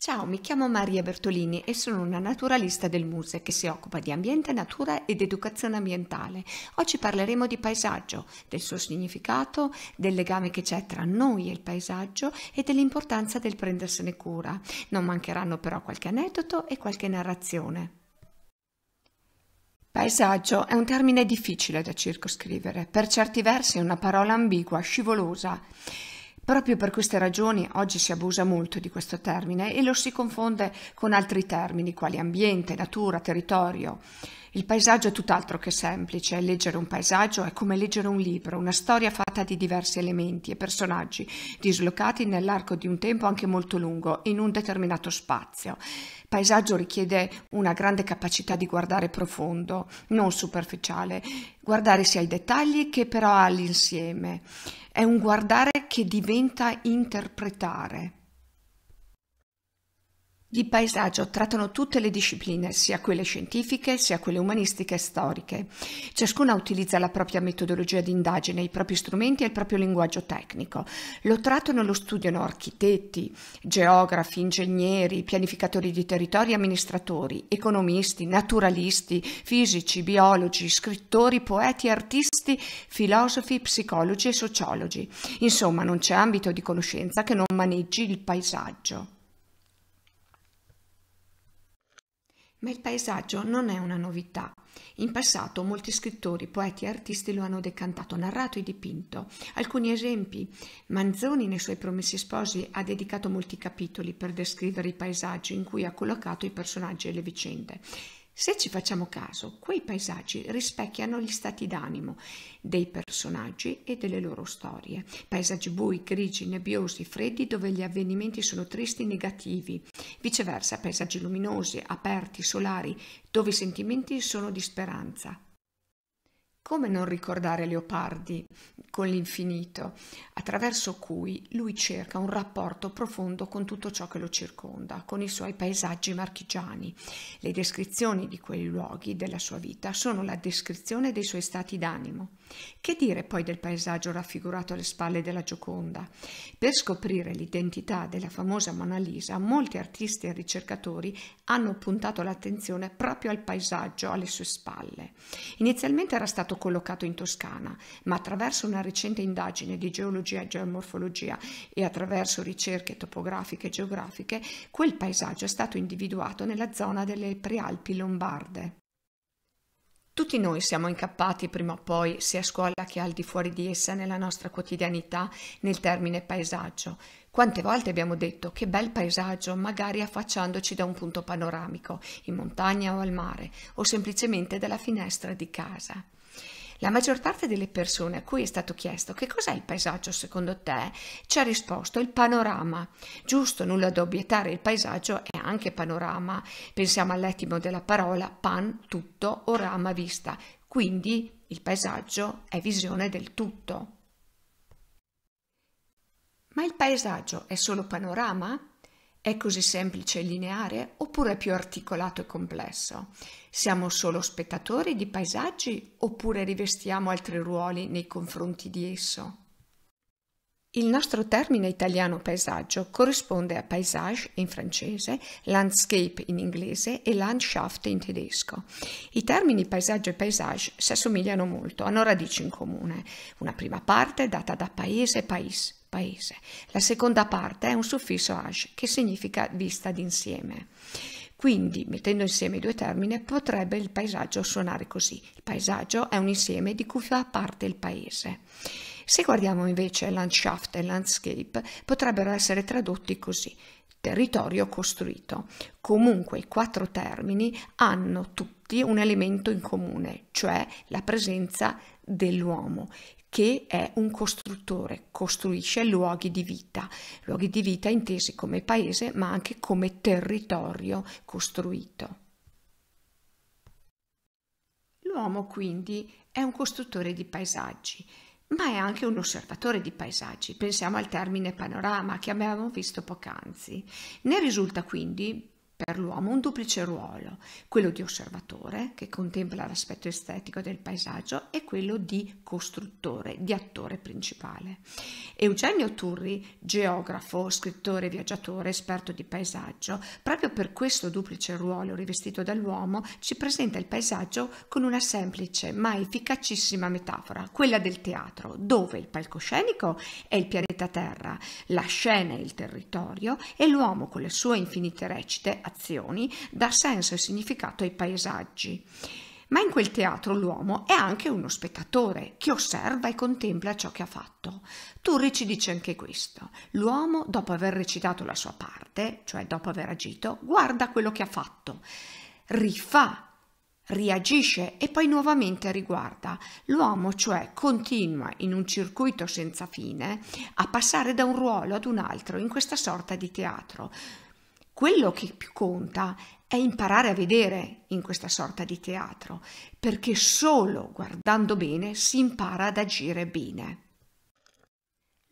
Ciao, mi chiamo Maria Bertolini e sono una naturalista del MUSE che si occupa di ambiente, natura ed educazione ambientale. Oggi parleremo di paesaggio, del suo significato, del legame che c'è tra noi e il paesaggio e dell'importanza del prendersene cura. Non mancheranno però qualche aneddoto e qualche narrazione. Paesaggio è un termine difficile da circoscrivere, per certi versi è una parola ambigua, scivolosa. Proprio per queste ragioni oggi si abusa molto di questo termine e lo si confonde con altri termini quali ambiente, natura, territorio. Il paesaggio è tutt'altro che semplice, leggere un paesaggio è come leggere un libro, una storia fatta di diversi elementi e personaggi dislocati nell'arco di un tempo anche molto lungo, in un determinato spazio. Paesaggio richiede una grande capacità di guardare profondo, non superficiale, guardare sia i dettagli che però all'insieme è un guardare che diventa interpretare. Di paesaggio trattano tutte le discipline, sia quelle scientifiche sia quelle umanistiche e storiche. Ciascuna utilizza la propria metodologia di indagine, i propri strumenti e il proprio linguaggio tecnico. Lo trattano e lo studiano architetti, geografi, ingegneri, pianificatori di territori, amministratori, economisti, naturalisti, fisici, biologi, scrittori, poeti, artisti, filosofi, psicologi e sociologi. Insomma, non c'è ambito di conoscenza che non maneggi il paesaggio. Ma il paesaggio non è una novità. In passato molti scrittori, poeti e artisti lo hanno decantato, narrato e dipinto. Alcuni esempi. Manzoni nei suoi Promessi Sposi ha dedicato molti capitoli per descrivere i paesaggi in cui ha collocato i personaggi e le vicende. Se ci facciamo caso, quei paesaggi rispecchiano gli stati d'animo dei personaggi e delle loro storie. Paesaggi bui, grigi, nebbiosi, freddi, dove gli avvenimenti sono tristi e negativi. Viceversa, paesaggi luminosi, aperti, solari, dove i sentimenti sono di speranza, come non ricordare Leopardi con l'infinito, attraverso cui lui cerca un rapporto profondo con tutto ciò che lo circonda, con i suoi paesaggi marchigiani. Le descrizioni di quei luoghi della sua vita sono la descrizione dei suoi stati d'animo. Che dire poi del paesaggio raffigurato alle spalle della Gioconda? Per scoprire l'identità della famosa Mona Lisa, molti artisti e ricercatori hanno puntato l'attenzione proprio al paesaggio alle sue spalle. Inizialmente era stato collocato in Toscana, ma attraverso una recente indagine di geologia e geomorfologia e attraverso ricerche topografiche e geografiche, quel paesaggio è stato individuato nella zona delle Prealpi lombarde. Tutti noi siamo incappati prima o poi, sia a scuola che al di fuori di essa, nella nostra quotidianità, nel termine paesaggio. Quante volte abbiamo detto che bel paesaggio, magari affacciandoci da un punto panoramico, in montagna o al mare, o semplicemente dalla finestra di casa. La maggior parte delle persone a cui è stato chiesto che cos'è il paesaggio secondo te ci ha risposto il panorama. Giusto, nulla da obiettare, il paesaggio è anche panorama. Pensiamo all'etimo della parola pan, tutto o rama vista. Quindi il paesaggio è visione del tutto. Ma il paesaggio è solo panorama? È così semplice e lineare oppure è più articolato e complesso? Siamo solo spettatori di paesaggi oppure rivestiamo altri ruoli nei confronti di esso? Il nostro termine italiano paesaggio corrisponde a paysage in francese, landscape in inglese e landschaft in tedesco. I termini paesaggio e paysage si assomigliano molto, hanno radici in comune. Una prima parte è data da paese e paese, paese. La seconda parte è un suffisso hash che significa vista d'insieme. Quindi, mettendo insieme i due termini, potrebbe il paesaggio suonare così. Il paesaggio è un insieme di cui fa parte il paese. Se guardiamo invece landschaft e landscape, potrebbero essere tradotti così territorio costruito. Comunque i quattro termini hanno tutti un elemento in comune, cioè la presenza dell'uomo che è un costruttore, costruisce luoghi di vita, luoghi di vita intesi come paese ma anche come territorio costruito. L'uomo quindi è un costruttore di paesaggi, ma è anche un osservatore di paesaggi. Pensiamo al termine panorama che abbiamo visto poc'anzi. Ne risulta quindi per l'uomo un duplice ruolo, quello di osservatore, che contempla l'aspetto estetico del paesaggio, e quello di costruttore, di attore principale. Eugenio Turri, geografo, scrittore, viaggiatore, esperto di paesaggio, proprio per questo duplice ruolo rivestito dall'uomo, ci presenta il paesaggio con una semplice ma efficacissima metafora, quella del teatro, dove il palcoscenico è il pianeta Terra, la scena è il territorio e l'uomo con le sue infinite recite azioni dà senso e significato ai paesaggi. Ma in quel teatro l'uomo è anche uno spettatore che osserva e contempla ciò che ha fatto. Turri ci dice anche questo. L'uomo, dopo aver recitato la sua parte, cioè dopo aver agito, guarda quello che ha fatto, rifà reagisce e poi nuovamente riguarda. L'uomo cioè continua in un circuito senza fine a passare da un ruolo ad un altro in questa sorta di teatro quello che più conta è imparare a vedere in questa sorta di teatro, perché solo guardando bene si impara ad agire bene.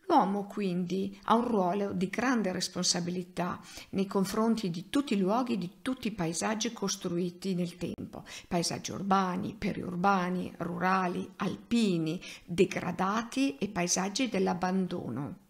L'uomo quindi ha un ruolo di grande responsabilità nei confronti di tutti i luoghi, di tutti i paesaggi costruiti nel tempo, paesaggi urbani, periurbani, rurali, alpini, degradati e paesaggi dell'abbandono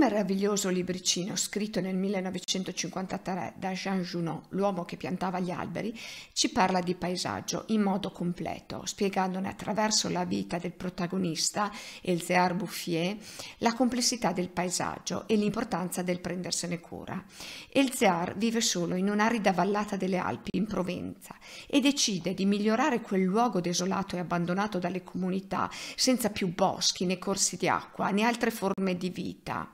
meraviglioso libricino scritto nel 1953 da Jean Junot, l'uomo che piantava gli alberi, ci parla di paesaggio in modo completo, spiegandone attraverso la vita del protagonista, Elzear Bouffier, la complessità del paesaggio e l'importanza del prendersene cura. Elzear vive solo in un'arida vallata delle Alpi in Provenza e decide di migliorare quel luogo desolato e abbandonato dalle comunità senza più boschi né corsi di acqua né altre forme di vita.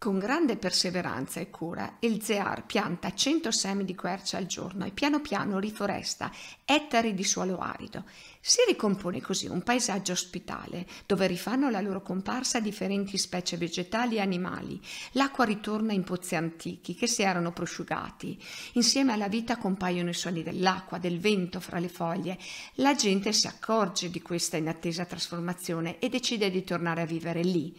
Con grande perseveranza e cura, il Zear pianta 100 semi di quercia al giorno e piano piano riforesta ettari di suolo arido. Si ricompone così un paesaggio ospitale, dove rifanno la loro comparsa differenti specie vegetali e animali. L'acqua ritorna in pozzi antichi che si erano prosciugati. Insieme alla vita compaiono i suoni dell'acqua, del vento fra le foglie. La gente si accorge di questa inattesa trasformazione e decide di tornare a vivere lì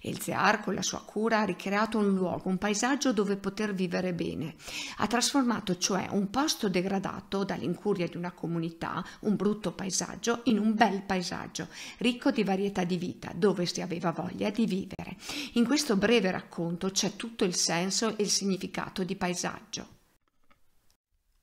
e il Zear con la sua cura ha ricreato un luogo, un paesaggio dove poter vivere bene. Ha trasformato cioè un posto degradato dall'incuria di una comunità, un brutto paesaggio, in un bel paesaggio, ricco di varietà di vita, dove si aveva voglia di vivere. In questo breve racconto c'è tutto il senso e il significato di paesaggio.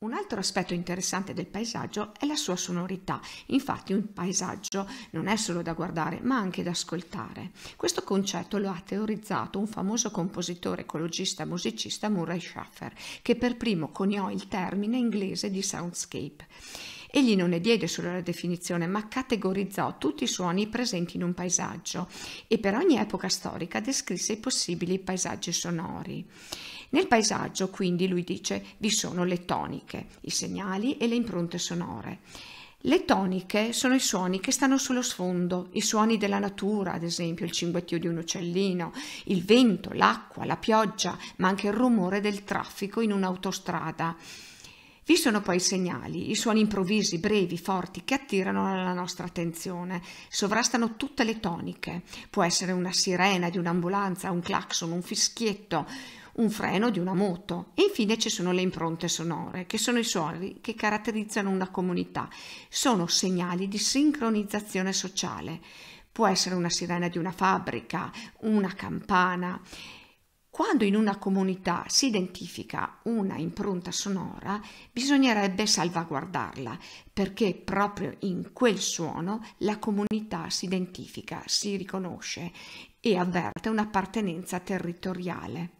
Un altro aspetto interessante del paesaggio è la sua sonorità, infatti un paesaggio non è solo da guardare ma anche da ascoltare. Questo concetto lo ha teorizzato un famoso compositore ecologista musicista Murray Schaffer, che per primo coniò il termine inglese di soundscape. Egli non ne diede solo la definizione, ma categorizzò tutti i suoni presenti in un paesaggio e per ogni epoca storica descrisse i possibili paesaggi sonori. Nel paesaggio, quindi, lui dice, vi sono le toniche, i segnali e le impronte sonore. Le toniche sono i suoni che stanno sullo sfondo, i suoni della natura, ad esempio il cinguettio di un uccellino, il vento, l'acqua, la pioggia, ma anche il rumore del traffico in un'autostrada. Vi sono poi i segnali, i suoni improvvisi, brevi, forti, che attirano la nostra attenzione, sovrastano tutte le toniche. Può essere una sirena di un'ambulanza, un clacson, un fischietto, un freno di una moto. E infine ci sono le impronte sonore, che sono i suoni che caratterizzano una comunità. Sono segnali di sincronizzazione sociale. Può essere una sirena di una fabbrica, una campana. Quando in una comunità si identifica una impronta sonora, bisognerebbe salvaguardarla, perché proprio in quel suono la comunità si identifica, si riconosce e avverte un'appartenenza territoriale.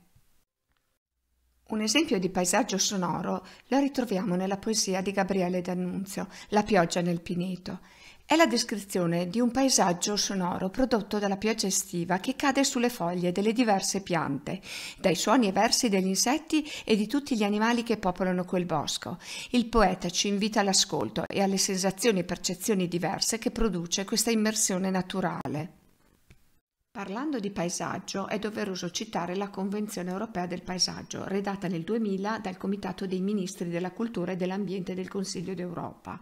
Un esempio di paesaggio sonoro lo ritroviamo nella poesia di Gabriele D'Annunzio, La pioggia nel Pineto. È la descrizione di un paesaggio sonoro prodotto dalla pioggia estiva che cade sulle foglie delle diverse piante, dai suoni e versi degli insetti e di tutti gli animali che popolano quel bosco. Il poeta ci invita all'ascolto e alle sensazioni e percezioni diverse che produce questa immersione naturale. Parlando di paesaggio, è doveroso citare la Convenzione europea del paesaggio, redatta nel 2000 dal Comitato dei Ministri della Cultura e dell'Ambiente del Consiglio d'Europa.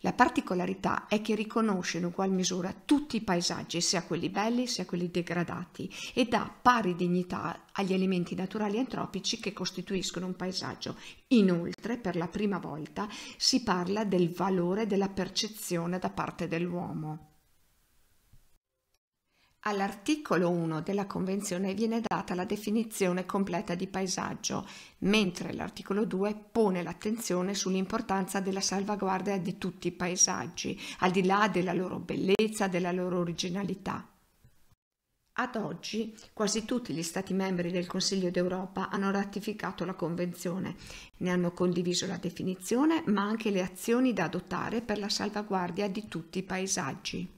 La particolarità è che riconosce in ugual misura tutti i paesaggi, sia quelli belli sia quelli degradati, e dà pari dignità agli elementi naturali antropici che costituiscono un paesaggio. Inoltre, per la prima volta, si parla del valore della percezione da parte dell'uomo. All'articolo 1 della Convenzione viene data la definizione completa di paesaggio, mentre l'articolo 2 pone l'attenzione sull'importanza della salvaguardia di tutti i paesaggi, al di là della loro bellezza, della loro originalità. Ad oggi quasi tutti gli Stati membri del Consiglio d'Europa hanno ratificato la Convenzione, ne hanno condiviso la definizione ma anche le azioni da adottare per la salvaguardia di tutti i paesaggi.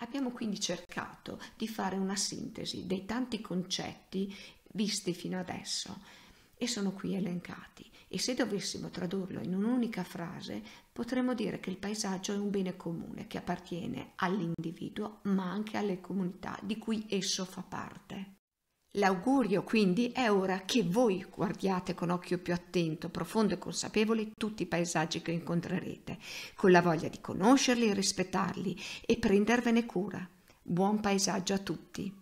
Abbiamo quindi cercato di fare una sintesi dei tanti concetti visti fino adesso e sono qui elencati e se dovessimo tradurlo in un'unica frase potremmo dire che il paesaggio è un bene comune che appartiene all'individuo ma anche alle comunità di cui esso fa parte. L'augurio quindi è ora che voi guardiate con occhio più attento, profondo e consapevole tutti i paesaggi che incontrerete, con la voglia di conoscerli e rispettarli e prendervene cura. Buon paesaggio a tutti!